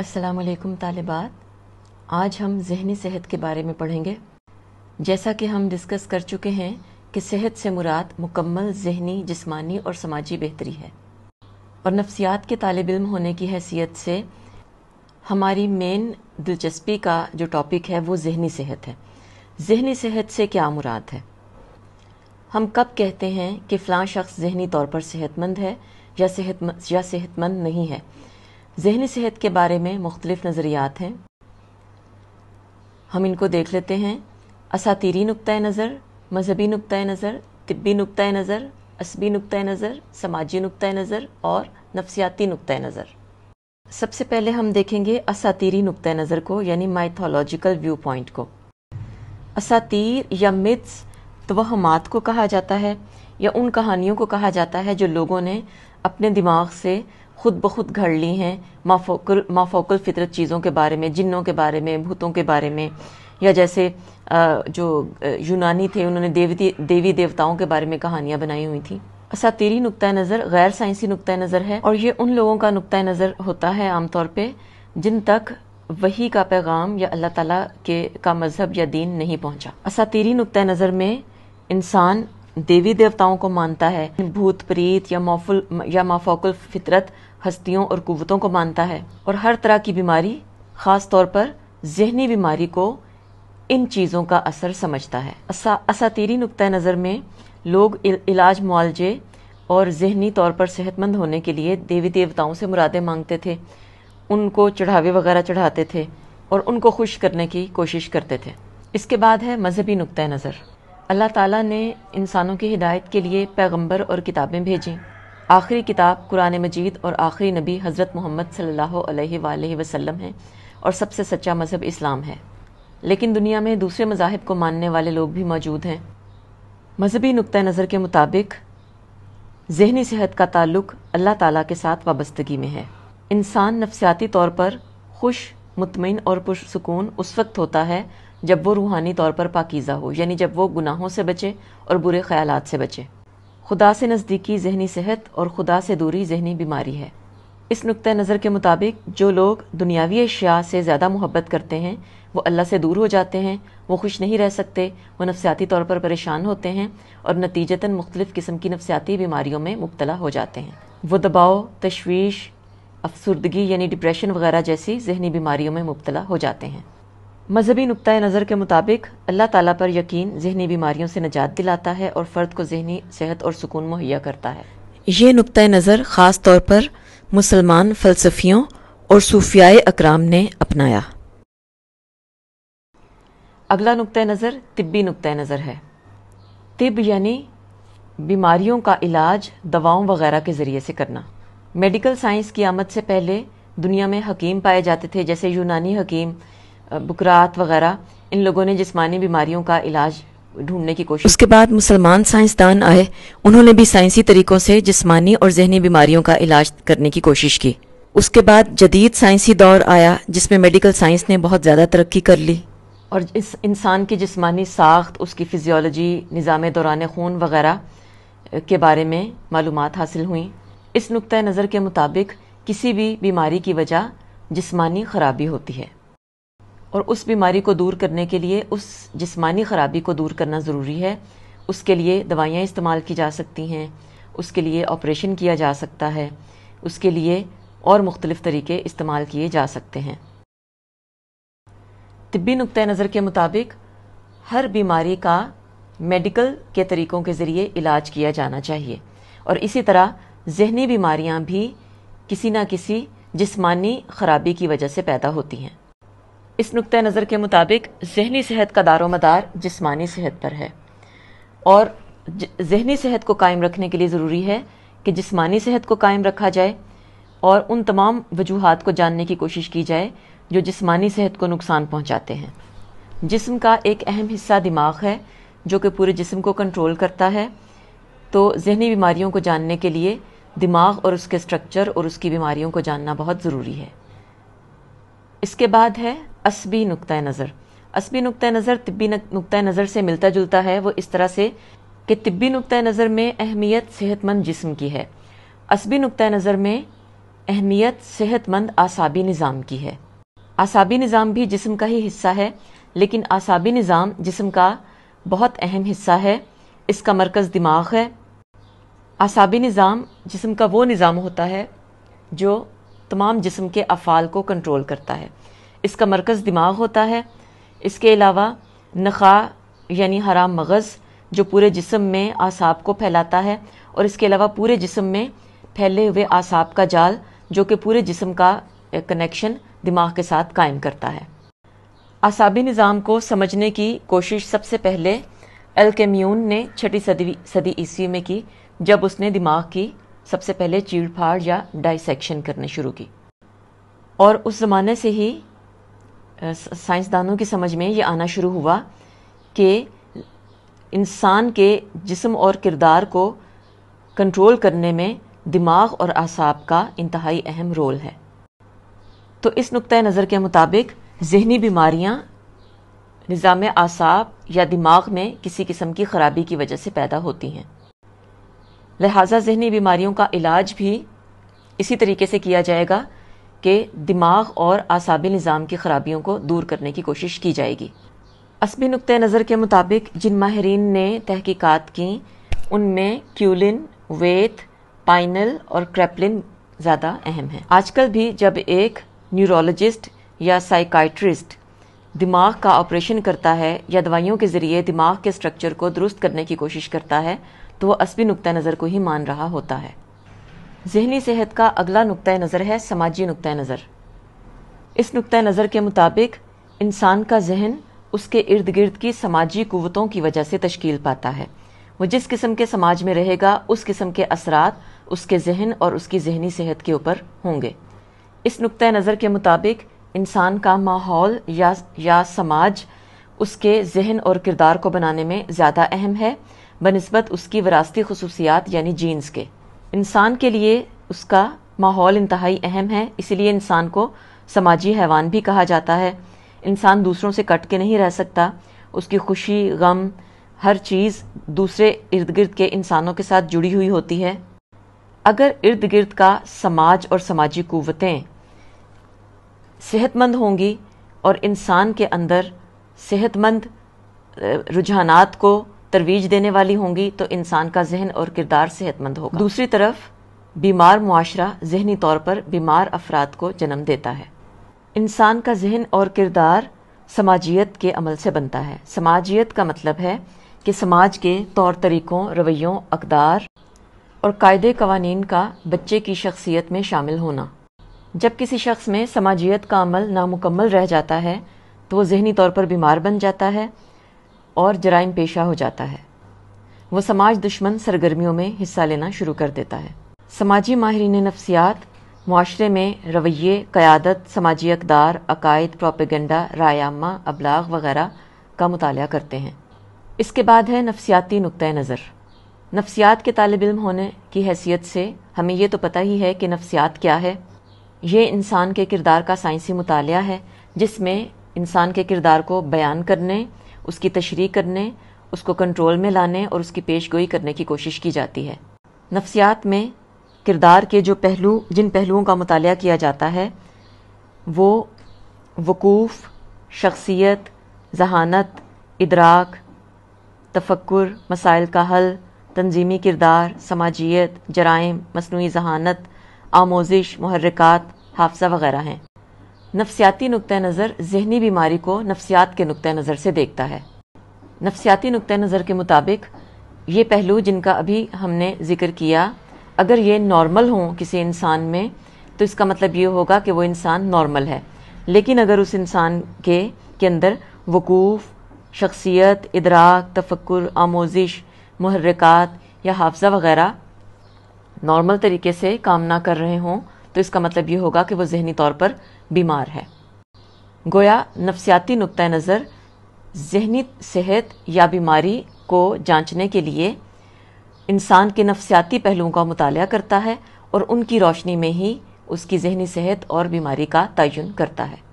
अस्सलाम तालिबात आज हम जहनी सेहत के बारे में पढ़ेंगे जैसा कि हम डिस्कस कर चुके हैं कि सेहत से मुराद मुकम्मल जहनी जिस्मानी और समाजी बेहतरी है और नफ्सियात के तालब इम होने की हैसियत से हमारी मेन दिलचस्पी का जो टॉपिक है वो जहनी सेहत है जहनी सेहत से क्या मुराद है हम कब कहते हैं कि फ़लाँ शख्स जहनी तौर पर सेहतमंद है या सेहत या सेहतमंद नहीं है जहनी सेहत के बारे में मुख्तलिफ नज़रियात हैं हम इनको देख लेते हैं असातीरी नुकतः नज़र मजहबी नुकतः नज़र तबी नुकतः नज़र असबी नुकतः नज़र समाजी नुकतः नज़र और नफसियाती नुक़ नज़र सबसे पहले हम देखेंगे असातीरी नुकतः नज़र को यानी माइथोलॉजिकल व्यू पॉइंट को असातीर या मिथ्स तोहमात को कहा जाता है या उन कहानियों को कहा जाता है जो लोगों ने अपने दिमाग से खुद ब खुद घड़ ली हैं माफोकुल माफोकुल फितरत चीज़ों के बारे में जिन्नों के बारे में भूतों के बारे में या जैसे जो यूनानी थे उन्होंने देवी देवी देवताओं के बारे में कहानियाँ बनाई हुई थी असातीरी अच्छा, नुकतः नज़र गैर साइंसी नुकतः नज़र है और ये उन लोगों का नुकतः नज़र होता है आमतौर पर जिन तक वही का पैगाम या अल्लाह ताला के का मज़हब या दीन नहीं पहुंचा अच्छा, तेरी नुकतः नज़र में इंसान देवी देवताओं को मानता है भूत प्रीत या मौफुल या माफोकुल फितरत हस्तियों और कुवतों को मानता है और हर तरह की बीमारी ख़ास तौर पर जहनी बीमारी को इन चीज़ों का असर समझता है असा असातीरी नुकतः नज़र में लोग इल, इलाज मुआलजे और जहनी तौर पर सेहतमंद होने के लिए देवी देवताओं से मुरादें मांगते थे उनको चढ़ावे वगैरह चढ़ाते थे और उनको खुश करने की कोशिश करते थे इसके बाद है मजहबी नुक़ नज़र अल्लाह ताला ने इंसानों की हिदायत के लिए पैगंबर और किताबें भेजी आखिरी किताब कुरान मजीद और आखिरी नबी हज़रत मोहम्मद सल्ला वसलम है और सबसे सच्चा मज़हब इस्लाम है लेकिन दुनिया में दूसरे मज़ाहब को मानने वाले लोग भी मौजूद हैं मजहबी नुक़ नज़र के मुताबिक जहनी सेहत का ताल्लुक अल्लाह ताला के साथ वाबस्तगी में है इंसान नफसियाती तौर पर खुश मुतमिन और पुरसकून उस वक्त होता है जब वो रूहानी तौर पर पाकिज़ा हो यानी जब वो गुनाहों से बचे और बुरे ख्याल से बचे खुदा से नज़दीकी जहनी सेहत और खुदा से दूरी जहनी बीमारी है इस नुक़ नज़र के मुताबिक जो लोग दुनियावी अशिया से ज़्यादा मोहब्बत करते हैं वो अल्लाह से दूर हो जाते हैं वो खुश नहीं रह सकते वो नफसियाती तौर पर परेशान होते हैं और नतीजतन मुख्तलिफ़ किस्म की नफसियाती बीमारियों में मुबतला हो जाते हैं वो दबाव तशवीश अफसरदगी यानी डिप्रेशन वगैरह जैसी जहनी बीमारियों में मुबतला हो जाते हैं मजहबी नुक़ नज़र के मुताबिक अल्लाह ताला पर यकीन जहनी बीमारियों से निजात दिलाता है और फ़र्द को जहनी सेहत और सुकून मुहैया करता है ये नुक़ नज़र ख़ास तौर पर मुसलमान फ़लसफ़ियों और सूफियाए अकराम ने अपनाया अगला नुक़ नज़र तिब्बी नुक़ नज़र है तिब यानी बीमारियों का इलाज दवाओं वगैरह के ज़रिए से करना मेडिकल साइंस की आमद से पहले दुनिया में हकीम पाए जाते थे जैसे यूनानी हकीम बकरात वगैरह इन लोगों ने जिसमानी बीमारियों का इलाज ढूंढने की कोशिश उसके बाद मुसलमान साइंसदान आए उन्होंने भी साइंसी तरीकों से जिसमानी और जहनी बीमारियों का इलाज करने की कोशिश की उसके बाद जदीद साइंसी दौर आया जिसमें मेडिकल साइंस ने बहुत ज़्यादा तरक्की कर ली और इस इंसान की जिसमानी साख्त उसकी फिजियोलॉजी निज़ाम दौरान खून वगैरह के बारे में मालूम हासिल हुई इस नुक़ नज़र के मुताबिक किसी भी बीमारी की वजह जिसमानी खराबी होती है और उस बीमारी को दूर करने के लिए उस जिस्मानी ख़राबी को दूर करना ज़रूरी है उसके लिए दवाइयाँ इस्तेमाल की जा सकती हैं उसके लिए ऑपरेशन किया जा सकता है उसके लिए और मुख्तलिफ़ तरीके इस्तेमाल किए जा सकते हैं तबी नुक़ नज़र के मुताबिक हर बीमारी का मेडिकल के तरीक़ों के ज़रिए इलाज किया जाना चाहिए और इसी तरह जहनी बीमारियाँ भी किसी न किसी जिस्मानी ख़राबी की वजह से पैदा होती हैं इस नुक़ नज़र के मुताबिक जहनी सेहत का मदार जिसमानी सेहत पर है और जहनी सेहत को कायम रखने के लिए ज़रूरी है कि जिसमानी सेहत को कायम रखा जाए और उन तमाम वजूहत को जानने की कोशिश की जाए जो जिसमानी सेहत को नुकसान पहुँचाते हैं जिसम का एक अहम हिस्सा दिमाग है जो कि पूरे जिसम को कंट्रोल करता है तो जहनी बीमारियों को जानने के लिए दिमाग और उसके स्ट्रक्चर और उसकी बीमारियों को जानना बहुत ज़रूरी है इसके बाद है असबी नुकतः नज़र असबी नुक़ नज़र तिब्बी नुकतः नज़र से मिलता जुलता है वो इस तरह से कि तिब्बी नुक़ नज़र में अहमियत सेहतमंद जिस्म की है असबी नुकतः नज़र में अहमियत सेहतमंद आसाबी निज़ाम की है आसाबी निज़ाम भी जिस्म का ही हिस्सा है लेकिन आसाबी निज़ाम जिस्म का बहुत अहम हिस्सा है इसका मरकज़ दिमाग है आसाबी निज़ाम जिस्म का वो निज़ाम होता है जो तमाम जिस्म के अफ़ाल को कंट्रोल करता है इसका मरकज़ दिमाग होता है इसके अलावा नखा यानी हरा मगज़ जो पूरे जिसम में आसाब को फैलाता है और इसके अलावा पूरे जिसम में फैले हुए आसाब का जाल जो कि पूरे जिसम का कनेक्शन दिमाग के साथ कायम करता है आसाबी निज़ाम को समझने की कोशिश सबसे पहले एल्केम्यून ने छठी सदी सदी ईस्वी में की जब उसने दिमाग की सबसे पहले चीड़ फाड़ या डाइसेक्शन करने शुरू की और उस ज़माने से ही साइंसदानों की समझ में ये आना शुरू हुआ कि इंसान के जिस्म और किरदार को कंट्रोल करने में दिमाग और आसाब का इंतहाई अहम रोल है तो इस नुक़ नज़र के मुताबिक जहनी बीमारियाँ निज़ाम आसाब या दिमाग में किसी किस्म की ख़राबी की वजह से पैदा होती हैं लिहाजा जहनी बीमारियों का इलाज भी इसी तरीके से किया जाएगा के दिमाग और आसाबी निज़ाम की खराबियों को दूर करने की कोशिश की जाएगी असबी नुक़ नज़र के मुताबिक जिन माहरीन ने तहकीक़त की उनमें क्यूलिन वेथ पाइनल और क्रैपलिन ज़्यादा अहम हैं आजकल भी जब एक न्यूरोलॉजिस्ट या साइकाइट्रिस्ट दिमाग का ऑपरेशन करता है या दवाइयों के ज़रिए दिमाग के स्ट्रक्चर को दुरुस्त करने की कोशिश करता है तो वह असबी नुक़ नज़र को ही मान रहा होता है जहनी सेहत का अगला नुक़ नज़र है समाजी नुक़ नज़र इस नुक़ नज़र के मुताबिक इंसान का जहन उसके इर्द गिर्द की समाजी क़वतों की वजह से तश्कील पाता है वह जिस किस्म के समाज में रहेगा उस किस्म के असरा उसके जहन और उसकी जहनी सेहत के ऊपर होंगे इस नुक़ नज़र के मुताबिक इंसान का माहौल या या समाज उसके जहन और किरदार को बनाने में ज़्यादा अहम है बनस्बत उसकी वरासती खसूसियात यानी जीन्स के इंसान के लिए उसका माहौल इंतहाई अहम है इसलिए इंसान को समाजी हैवान भी कहा जाता है इंसान दूसरों से कट के नहीं रह सकता उसकी खुशी गम हर चीज़ दूसरे इर्द गिर्द के इंसानों के साथ जुड़ी हुई होती है अगर इर्द गिर्द का समाज और समाजी कुवतें सेहतमंद होंगी और इंसान के अंदर सेहतमंद रुझानात को तरवीज देने वाली होंगी तो इंसान का जहन और किरदार सेहतमंद होगा दूसरी तरफ बीमार मुआशरा जहनी तौर पर बीमार अफराद को जन्म देता है इंसान का जहन और किरदार समाजियत के अमल से बनता है समाजियत का मतलब है कि समाज के तौर तरीक़ों रवैयों अकदार और कायदे कवानीन का बच्चे की शख्सियत में शामिल होना जब किसी शख्स में समाजियत का अमल नामुकम्मल रह जाता है तो वो जहनी तौर पर बीमार बन जाता है और जराइम पेशा हो जाता है वो समाज दुश्मन सरगर्मियों में हिस्सा लेना शुरू कर देता है समाजी माहरीन नफसियात माशरे में रवैये क़्यादत समाजी अकदार अकायद प्रोपेगेंडा रायामा अबलाग वगैरह का मुताल करते हैं इसके बाद है नफसियाती नुक़ नज़र नफसियात के तालब इम होने की हैसियत से हमें यह तो पता ही है कि नफसियात क्या है ये इंसान के किरदार का साइंसी मुताल है जिसमें इंसान के किरदार को बयान करने उसकी तशरी करने उसको कंट्रोल में लाने और उसकी पेश गोई करने की कोशिश की जाती है नफ्सियात में किरदार के जो पहलू जिन पहलुओं का मुताल किया जाता है वो वकूफ़ शख्सियत जहानत इदराक तफक्र मसाइल का हल तंजीमी किरदार समाजियत जराइम मसनू जहानत आमोजिश महरक़ात हाफसा वगैरह हैं नफसियाती नुक़ नज़र जहनी बीमारी को नफसियात के नुक़ नज़र से देखता है नफसियाती नुक़ नज़र के मुताबिक ये पहलू जिनका अभी हमने जिक्र किया अगर ये नॉर्मल हों किसी इंसान में तो इसका मतलब ये होगा कि वो इंसान नॉर्मल है लेकिन अगर उस इंसान के के अंदर वकूफ़ शख्सियत इदराक तफक्र आमोजिश महरक़ात या हाफजा वगैरह नॉर्मल तरीके से काम ना कर रहे हों तो इसका मतलब ये होगा कि वह जहनी तौर पर बीमार है गोया नफसियाती नुक़ नज़र जहनी सेहत या बीमारी को जांचने के लिए इंसान के नफसियाती पहलुओं का मुताल करता है और उनकी रोशनी में ही उसकी जहनी सेहत और बीमारी का तयन करता है